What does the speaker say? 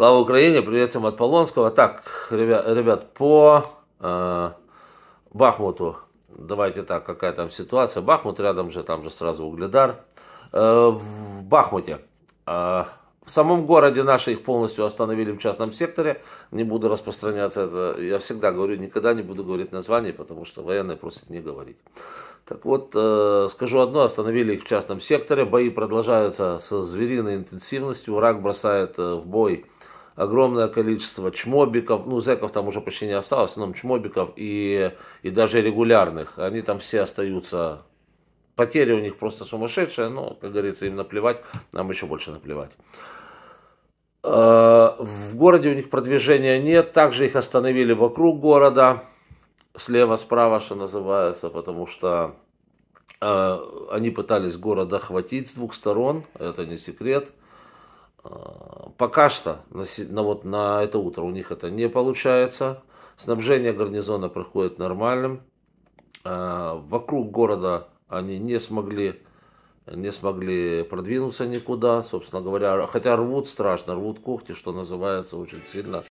Слава Украине, привет всем от Полонского. Так, ребят, по э, Бахмуту, давайте так, какая там ситуация. Бахмут рядом же, там же сразу Угледар. Э, в Бахмуте. Э, в самом городе наши их полностью остановили в частном секторе. Не буду распространяться. Это, я всегда говорю, никогда не буду говорить название, потому что военные просят не говорить. Так вот, э, скажу одно, остановили их в частном секторе. Бои продолжаются со звериной интенсивностью. Враг бросает э, в бой огромное количество чмобиков, ну, зеков там уже почти не осталось, но чмобиков и, и даже регулярных, они там все остаются, потери у них просто сумасшедшие, но, как говорится, им наплевать, нам еще больше наплевать. Э, в городе у них продвижения нет, также их остановили вокруг города, слева, справа, что называется, потому что э, они пытались город охватить с двух сторон, это не секрет – Э, пока что на, на, вот, на это утро у них это не получается. Снабжение гарнизона проходит нормальным. Э, вокруг города они не смогли, не смогли продвинуться никуда, собственно говоря. Хотя рвут страшно, рвут когти, что называется, очень сильно.